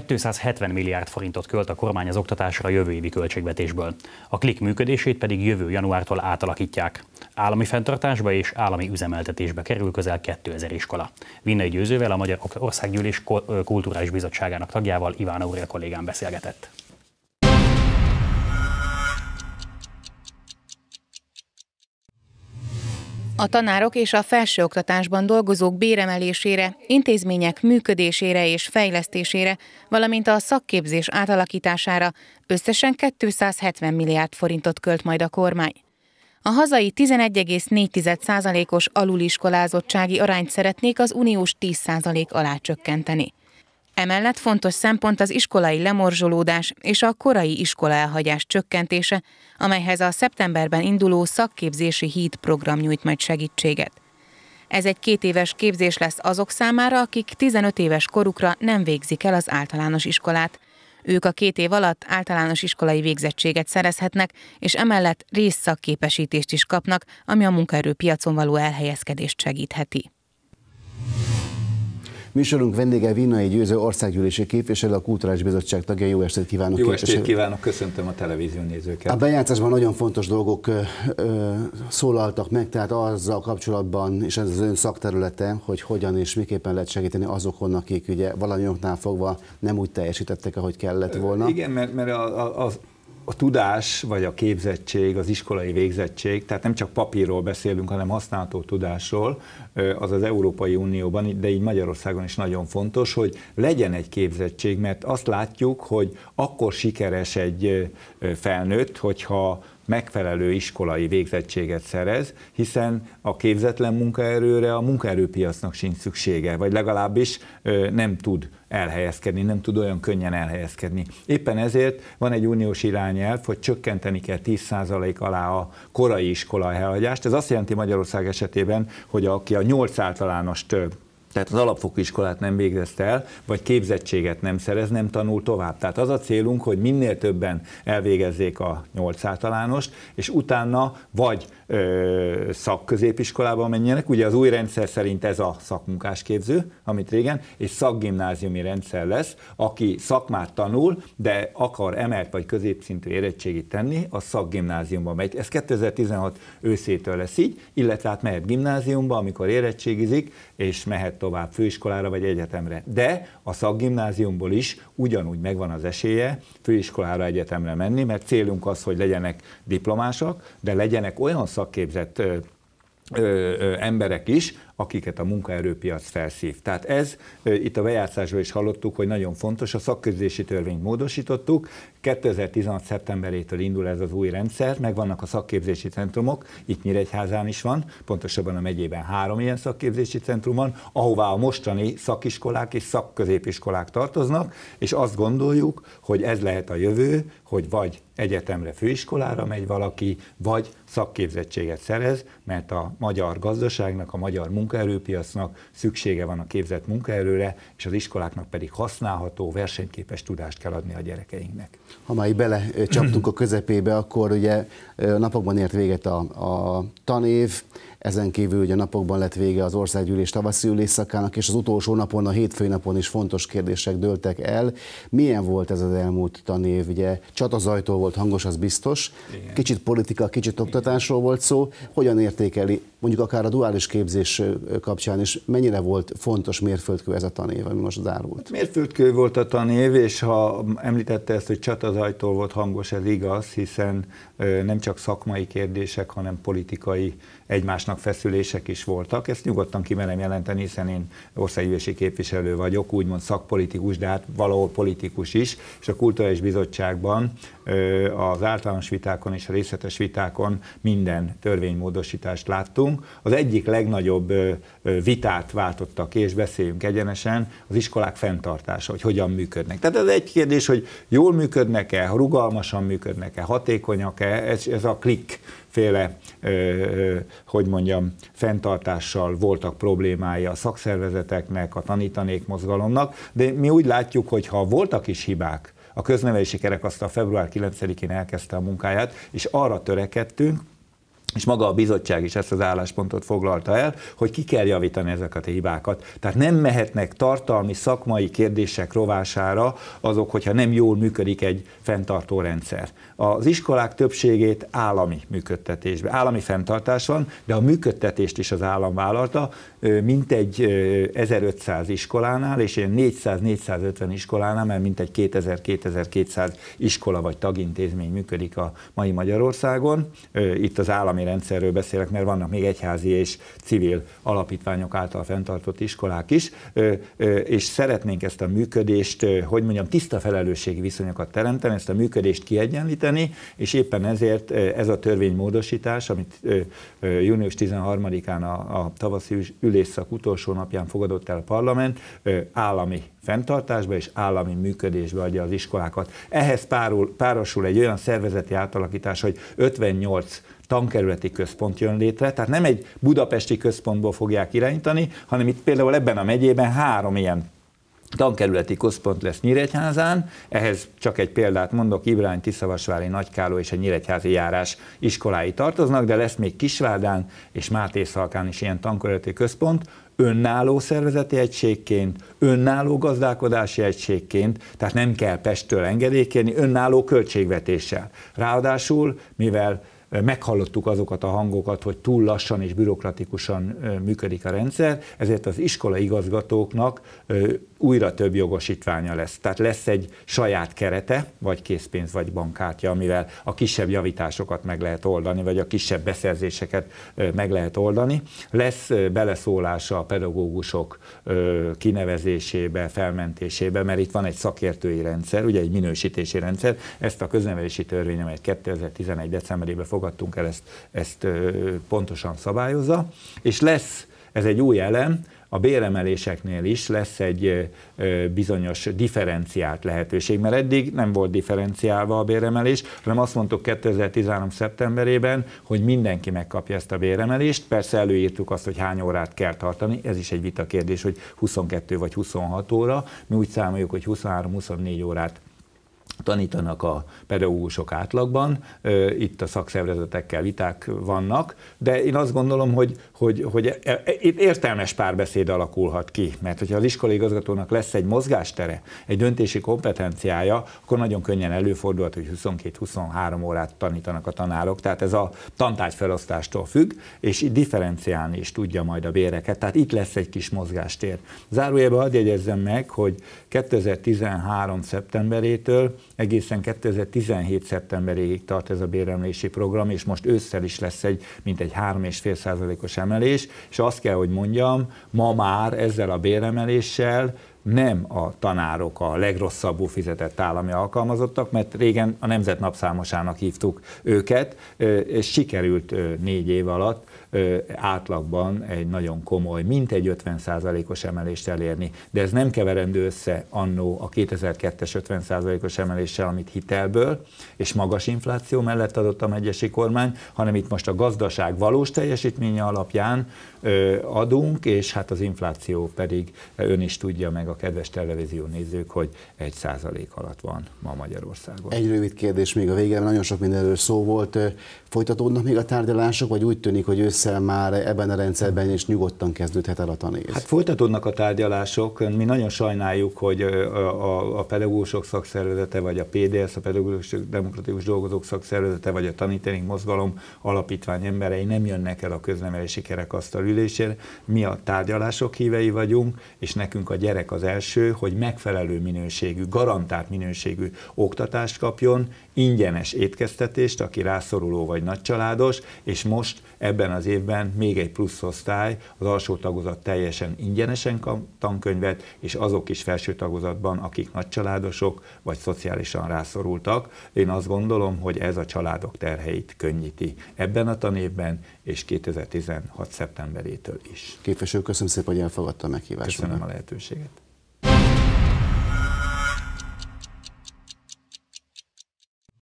270 milliárd forintot költ a kormány az oktatásra a jövő évi költségvetésből. A klik működését pedig jövő januártól átalakítják. Állami fenntartásba és állami üzemeltetésbe kerül közel 2000 iskola. Vinnai Győzővel a Magyar Országgyűlés Kulturális Bizottságának tagjával Iván Aurél kollégám beszélgetett. a tanárok és a felsőoktatásban dolgozók béremelésére, intézmények működésére és fejlesztésére, valamint a szakképzés átalakítására összesen 270 milliárd forintot költ majd a kormány. A hazai 11,4%-os aluliskolázottsági arányt szeretnék az uniós 10% alá csökkenteni. Emellett fontos szempont az iskolai lemorzsolódás és a korai iskola elhagyás csökkentése, amelyhez a szeptemberben induló szakképzési híd program nyújt majd segítséget. Ez egy két éves képzés lesz azok számára, akik 15 éves korukra nem végzik el az általános iskolát. Ők a két év alatt általános iskolai végzettséget szerezhetnek, és emellett részszakképesítést is kapnak, ami a munkaerőpiacon való elhelyezkedést segítheti. Műsorunk vendége Vinai Győző országgyűlési képviselő, a Kulturális Bizottság tagja. Jó estét kívánok! Jó estét kívánok, köszöntöm a televízió nézőket. A bejátszásban nagyon fontos dolgok ö, ö, szólaltak meg, tehát azzal kapcsolatban, és ez az ön szakterülete, hogy hogyan és miképpen lehet segíteni azokon, akik ugye valami oknál fogva nem úgy teljesítettek, ahogy kellett volna. Igen, mert, mert a, a, a a tudás vagy a képzettség, az iskolai végzettség, tehát nem csak papírról beszélünk, hanem használható tudásról, az az Európai Unióban, de így Magyarországon is nagyon fontos, hogy legyen egy képzettség, mert azt látjuk, hogy akkor sikeres egy felnőtt, hogyha megfelelő iskolai végzettséget szerez, hiszen a képzetlen munkaerőre a munkaerőpiacnak sincs szüksége, vagy legalábbis nem tud elhelyezkedni, nem tud olyan könnyen elhelyezkedni. Éppen ezért van egy uniós irányelv, hogy csökkenteni kell 10% alá a korai iskola elhagyást. Ez azt jelenti Magyarország esetében, hogy aki a 8 több tehát az alapfokú iskolát nem végezte el, vagy képzettséget nem szerez, nem tanul tovább. Tehát az a célunk, hogy minél többen elvégezzék a nyolc általánost, és utána vagy ö, szakközépiskolába menjenek, ugye az új rendszer szerint ez a szakmunkásképző, amit régen, és szakgimnáziumi rendszer lesz, aki szakmát tanul, de akar emelt vagy középszintű érettségit tenni, a szakgimnáziumba megy. Ez 2016 őszétől lesz így, illetve hát mehet gimnáziumba, amikor érettségizik, és mehet tovább főiskolára vagy egyetemre. De a szakgimnáziumból is ugyanúgy megvan az esélye főiskolára, egyetemre menni, mert célunk az, hogy legyenek diplomásak, de legyenek olyan szakképzett ö, ö, emberek is, akiket a munkaerőpiac felszív. Tehát ez itt a bejátszásban is hallottuk, hogy nagyon fontos, a szakközlési törvényt módosítottuk, 2016. szeptemberétől indul ez az új rendszer, meg vannak a szakképzési centrumok, itt Nyíregyházán is van, pontosabban a megyében három ilyen szakképzési centrum van, ahová a mostani szakiskolák és szakközépiskolák tartoznak, és azt gondoljuk, hogy ez lehet a jövő, hogy vagy egyetemre, főiskolára megy valaki, vagy szakképzettséget szerez, mert a magyar gazdaságnak, a magyar munka munkaerőpiacnak, szüksége van a képzett munkaerőre, és az iskoláknak pedig használható, versenyképes tudást kell adni a gyerekeinknek. Ha már belecsaptunk a közepébe, akkor ugye napokban ért véget a, a tanév, ezen kívül ugye napokban lett vége az országgyűlés tavaszi ülésszakának, és az utolsó napon, a hétfői napon is fontos kérdések dőltek el. Milyen volt ez az elmúlt tanév? Ugye csatazajtól volt hangos, az biztos. Igen. Kicsit politika, kicsit oktatásról volt szó. Hogyan értékeli mondjuk akár a duális képzés kapcsán is, mennyire volt fontos mérföldkő ez a tanév, ami most zárult? Hát mérföldkő volt a tanév, és ha említette ezt, hogy csatazajtól volt hangos, ez igaz, hiszen nem csak szakmai kérdések, hanem politikai egymásnak egymásnak feszülések is voltak. Ezt nyugodtan kimerem jelenteni, hiszen én országgyűlési képviselő vagyok, úgymond szakpolitikus, de hát valahol politikus is, és a Kulturális Bizottságban az általános vitákon és a részletes vitákon minden törvénymódosítást láttunk. Az egyik legnagyobb vitát váltotta ki, és beszéljünk egyenesen, az iskolák fenntartása, hogy hogyan működnek. Tehát ez egy kérdés, hogy jól működnek-e, rugalmasan működnek-e, hatékonyak-e, ez, ez a klik féle, hogy mondjam, fenntartással voltak problémái a szakszervezeteknek, a tanítanék mozgalomnak, de mi úgy látjuk, hogy ha voltak is hibák, a köznevelési kerekasztal február 9-én elkezdte a munkáját, és arra törekedtünk, és maga a bizottság is ezt az álláspontot foglalta el, hogy ki kell javítani ezeket a hibákat. Tehát nem mehetnek tartalmi, szakmai kérdések rovására azok, hogyha nem jól működik egy fenntartó rendszer. Az iskolák többségét állami működtetésbe, állami fenntartás van, de a működtetést is az állam vállalta, mintegy 1500 iskolánál, és ilyen 400-450 iskolánál, mert mintegy 2000-2200 iskola vagy tagintézmény működik a mai Magyarországon, itt az állami állami rendszerről beszélek, mert vannak még egyházi és civil alapítványok által fenntartott iskolák is, és szeretnénk ezt a működést, hogy mondjam, tiszta felelősségi viszonyokat teremteni, ezt a működést kiegyenlíteni, és éppen ezért ez a törvénymódosítás, amit június 13-án a, a tavaszi ülésszak utolsó napján fogadott el a parlament, állami fenntartásba és állami működésbe adja az iskolákat. Ehhez párul, párosul egy olyan szervezeti átalakítás, hogy 58 tankerületi központ jön létre, tehát nem egy budapesti központból fogják irányítani, hanem itt például ebben a megyében három ilyen tankerületi központ lesz Nyíregyházán, ehhez csak egy példát mondok, Ibrány, Tiszavasvári, Nagykáló és a Nyíregyházi járás iskolái tartoznak, de lesz még Kisvárdán és Szalkán is ilyen tankerületi központ, önálló szervezeti egységként, önálló gazdálkodási egységként, tehát nem kell Pestől engedélykérni, önálló költségvetéssel. Ráadásul, mivel meghallottuk azokat a hangokat, hogy túl lassan és bürokratikusan működik a rendszer, ezért az iskola igazgatóknak újra több jogosítványa lesz. Tehát lesz egy saját kerete, vagy készpénz, vagy bankkártya, amivel a kisebb javításokat meg lehet oldani, vagy a kisebb beszerzéseket meg lehet oldani. Lesz beleszólása a pedagógusok kinevezésébe, felmentésébe, mert itt van egy szakértői rendszer, ugye egy minősítési rendszer. Ezt a köznevelési törvény, amelyet 2011. decemberében fogadtunk el, ezt, ezt pontosan szabályozza. És lesz, ez egy új elem, a béremeléseknél is lesz egy bizonyos differenciált lehetőség, mert eddig nem volt differenciálva a béremelés, hanem azt mondtuk 2013. szeptemberében, hogy mindenki megkapja ezt a béremelést, persze előírtuk azt, hogy hány órát kell tartani, ez is egy vita kérdés, hogy 22 vagy 26 óra, mi úgy számoljuk, hogy 23-24 órát tanítanak a pedagógusok átlagban, itt a szakszervezetekkel viták vannak, de én azt gondolom, hogy, hogy, hogy e, e, itt értelmes párbeszéd alakulhat ki, mert hogyha az iskolai igazgatónak lesz egy mozgástere, egy döntési kompetenciája, akkor nagyon könnyen előfordulhat, hogy 22-23 órát tanítanak a tanárok, tehát ez a felosztástól függ, és itt differenciálni is tudja majd a béreket, tehát itt lesz egy kis mozgástér. Zárójelben hadd jegyezzem meg, hogy 2013. szeptemberétől egészen 2017. szeptemberéig tart ez a béremlési program, és most ősszel is lesz egy mint egy 3,5%-os emelés, és azt kell, hogy mondjam, ma már ezzel a béremeléssel nem a tanárok a legrosszabbul fizetett állami alkalmazottak, mert régen a nemzet napszámosának hívtuk őket, és sikerült négy év alatt átlagban egy nagyon komoly, mintegy 50%-os emelést elérni. De ez nem keverendő össze annó a 2002-es 50%-os emeléssel, amit hitelből és magas infláció mellett adott a megyesi kormány, hanem itt most a gazdaság valós teljesítménye alapján adunk, és hát az infláció pedig ön is tudja meg a kedves televízió nézők, hogy egy százalék alatt van ma Magyarországon. Egy rövid kérdés még a végére, nagyon sok mindenről szó volt. Folytatódnak még a tárgyalások, vagy úgy tűnik, hogy ősszel már ebben a rendszerben is nyugodtan kezdődhet el a tanév? Hát folytatódnak a tárgyalások. Mi nagyon sajnáljuk, hogy a, a pedagógusok szakszervezete, vagy a PDS, a Pedagógusok Demokratikus Dolgozók Szakszervezete, vagy a Tanítanénk Mozgalom alapítvány emberei nem jönnek el a közlemelési kerekasztal ülésére. Mi a tárgyalások hívei vagyunk, és nekünk a gyerek az az első, hogy megfelelő minőségű, garantált minőségű oktatást kapjon, ingyenes étkeztetést, aki rászoruló vagy nagycsaládos, és most ebben az évben még egy plusz osztály, az alsó tagozat teljesen ingyenesen kap tankönyvet, és azok is felső tagozatban, akik nagycsaládosok vagy szociálisan rászorultak. Én azt gondolom, hogy ez a családok terheit könnyíti ebben a tanévben, és 2016. szeptemberétől is. Képviselő, köszönöm szépen, hogy elfogadta a meghívást. Köszönöm a lehetőséget.